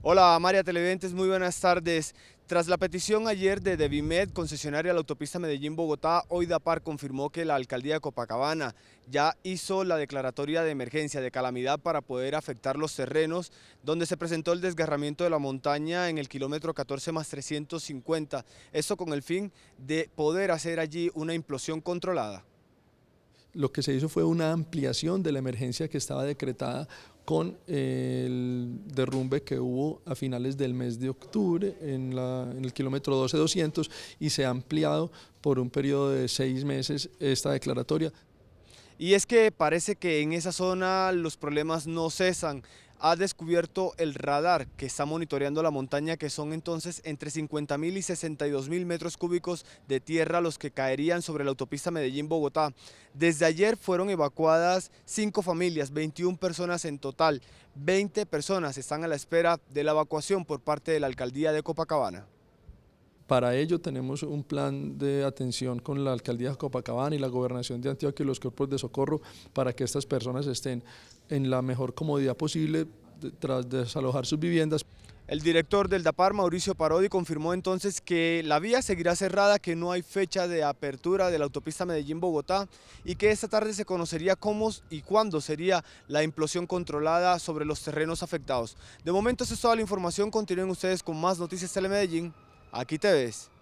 Hola María Televidentes, muy buenas tardes. Tras la petición ayer de Devimed, concesionaria de la autopista Medellín-Bogotá, hoy DAPAR confirmó que la alcaldía de Copacabana ya hizo la declaratoria de emergencia de calamidad para poder afectar los terrenos donde se presentó el desgarramiento de la montaña en el kilómetro 14 más 350. eso con el fin de poder hacer allí una implosión controlada lo que se hizo fue una ampliación de la emergencia que estaba decretada con el derrumbe que hubo a finales del mes de octubre en, el kilómetro 12200 y se ha ampliado por un periodo de seis meses esta declaratoria. Y es que parece que en esa zona los problemas no cesan ha descubierto el radar que está monitoreando la montaña, que son entonces entre 50.000 y 62.000 metros cúbicos de tierra los que caerían sobre la autopista Medellín-Bogotá. Desde ayer fueron evacuadas cinco familias, 21 personas en total. 20 personas están a la espera de la evacuación por parte de la alcaldía de Copacabana. Para ello tenemos un plan de atención con la alcaldía de Copacabana y la gobernación de Antioquia y los cuerpos de socorro para que estas personas estén en la mejor comodidad posible tras desalojar sus viviendas. El director del DAPAR, Mauricio Parodi, confirmó entonces que la vía seguirá cerrada, que no hay fecha de apertura de la autopista Medellín-Bogotá y que esta tarde se conocería cómo y cuándo sería la implosión controlada sobre los terrenos afectados. De momento, esa es toda la información. Continúen ustedes con más noticias Telemedellín. Aquí te ves.